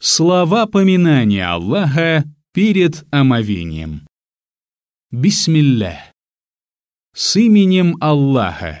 Слова поминания Аллаха перед омовением. Бисмилля. С именем Аллаха,